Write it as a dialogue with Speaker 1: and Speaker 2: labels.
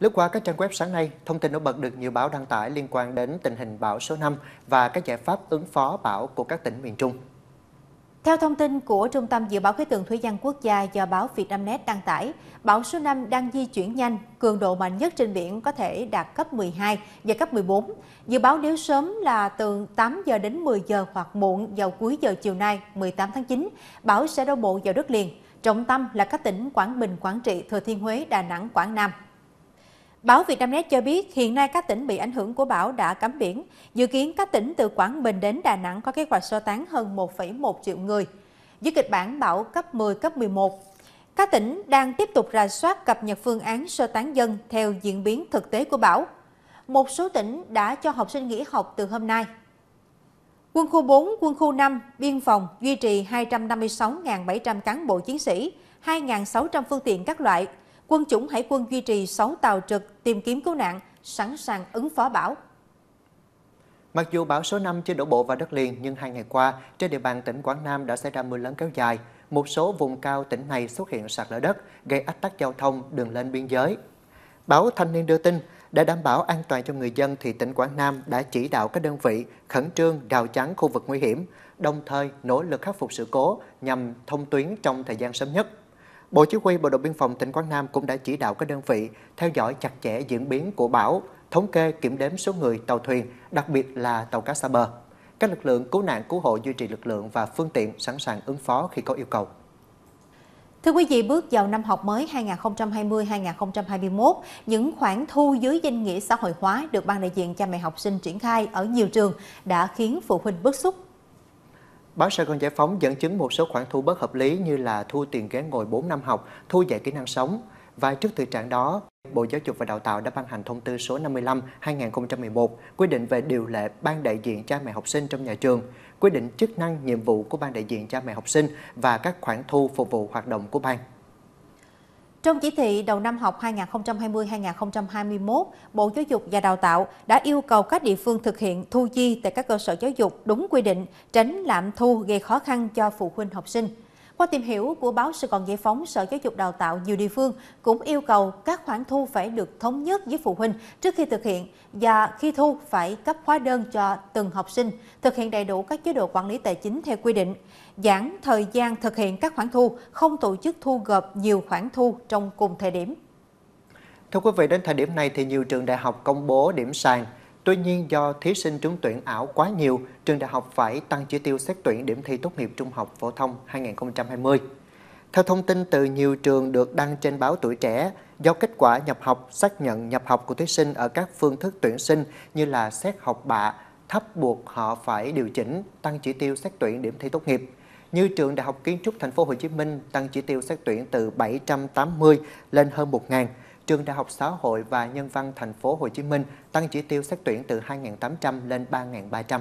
Speaker 1: Lướt qua các trang web sáng nay, thông tin nổi bật được nhiều báo đăng tải liên quan đến tình hình bão số 5 và các giải pháp ứng phó bão của các tỉnh miền Trung.
Speaker 2: Theo thông tin của Trung tâm Dự báo Khí tượng Thủy văn Quốc gia do báo Vietnamnet đăng tải, bão số 5 đang di chuyển nhanh, cường độ mạnh nhất trên biển có thể đạt cấp 12 và cấp 14. Dự báo nếu sớm là từ 8 giờ đến 10 giờ hoặc muộn vào cuối giờ chiều nay 18 tháng 9, bão sẽ đổ bộ vào đất liền. Trọng tâm là các tỉnh Quảng Bình, Quảng Trị, Thừa Thiên Huế, Đà Nẵng, Quảng Nam. Báo Vietnamnet cho biết hiện nay các tỉnh bị ảnh hưởng của bão đã cấm biển. Dự kiến các tỉnh từ Quảng Bình đến Đà Nẵng có kế hoạch sơ tán hơn 1,1 triệu người. Dưới kịch bản bão cấp 10, cấp 11, các tỉnh đang tiếp tục rà soát cập nhật phương án sơ tán dân theo diễn biến thực tế của bão. Một số tỉnh đã cho học sinh nghỉ học từ hôm nay. Quân khu 4, quân khu 5, biên phòng duy trì 256.700 cán bộ chiến sĩ, 2.600 phương tiện các loại, quân chủng hải quân duy trì 6 tàu trực tìm kiếm cứu nạn, sẵn sàng ứng phó bão.
Speaker 1: Mặc dù bão số 5 trên đổ bộ vào đất liền, nhưng hai ngày qua, trên địa bàn tỉnh Quảng Nam đã xảy ra mưa lớn kéo dài. Một số vùng cao tỉnh này xuất hiện sạt lở đất, gây ách tắc giao thông đường lên biên giới. Báo Thanh niên đưa tin, để đảm bảo an toàn cho người dân thì tỉnh Quảng Nam đã chỉ đạo các đơn vị khẩn trương đào chắn khu vực nguy hiểm, đồng thời nỗ lực khắc phục sự cố nhằm thông tuyến trong thời gian sớm nhất. Bộ Chỉ huy Bộ đội Biên phòng tỉnh Quảng Nam cũng đã chỉ đạo các đơn vị theo dõi chặt chẽ diễn biến của bão, thống kê kiểm đếm số người, tàu thuyền, đặc biệt là tàu cá xa bờ. Các lực lượng cứu nạn cứu hộ duy trì lực lượng và phương tiện sẵn sàng ứng phó khi có yêu cầu.
Speaker 2: Thưa quý vị, bước vào năm học mới 2020-2021, những khoản thu dưới danh nghĩa xã hội hóa được Ban đại diện cha mẹ học sinh triển khai ở nhiều trường đã khiến phụ huynh bức xúc
Speaker 1: Báo Sài Gòn Giải Phóng dẫn chứng một số khoản thu bất hợp lý như là thu tiền ghế ngồi 4 năm học, thu dạy kỹ năng sống. Và trước thực trạng đó, Bộ Giáo dục và Đào tạo đã ban hành thông tư số 55-2011 quy định về điều lệ ban đại diện cha mẹ học sinh trong nhà trường, quy định chức năng, nhiệm vụ của ban đại diện cha mẹ học sinh và các khoản thu phục vụ hoạt động của ban.
Speaker 2: Trong chỉ thị đầu năm học 2020-2021, Bộ Giáo dục và Đào tạo đã yêu cầu các địa phương thực hiện thu chi tại các cơ sở giáo dục đúng quy định, tránh lạm thu gây khó khăn cho phụ huynh học sinh. Qua tìm hiểu của báo Sài Gòn Giải phóng, Sở Giáo dục Đào tạo nhiều địa phương cũng yêu cầu các khoản thu phải được thống nhất với phụ huynh trước khi thực hiện và khi thu phải cấp hóa đơn cho từng học sinh, thực hiện đầy đủ các chế độ quản lý tài chính theo quy định, giãn thời gian thực hiện các khoản thu, không tổ chức thu gộp nhiều khoản thu trong cùng thời điểm.
Speaker 1: Thưa quý vị, đến thời điểm này thì nhiều trường đại học công bố điểm sàn Tuy nhiên do thí sinh trúng tuyển ảo quá nhiều, trường đại học phải tăng chỉ tiêu xét tuyển điểm thi tốt nghiệp trung học phổ thông 2020. Theo thông tin từ nhiều trường được đăng trên báo Tuổi Trẻ, do kết quả nhập học xác nhận nhập học của thí sinh ở các phương thức tuyển sinh như là xét học bạ, thấp buộc họ phải điều chỉnh tăng chỉ tiêu xét tuyển điểm thi tốt nghiệp. Như trường Đại học Kiến trúc Thành phố Hồ Chí Minh tăng chỉ tiêu xét tuyển từ 780 lên hơn 1000 trường Đại học Xã hội và Nhân văn Thành phố Hồ Chí Minh tăng chỉ tiêu xét tuyển từ 2.800 lên 3.300.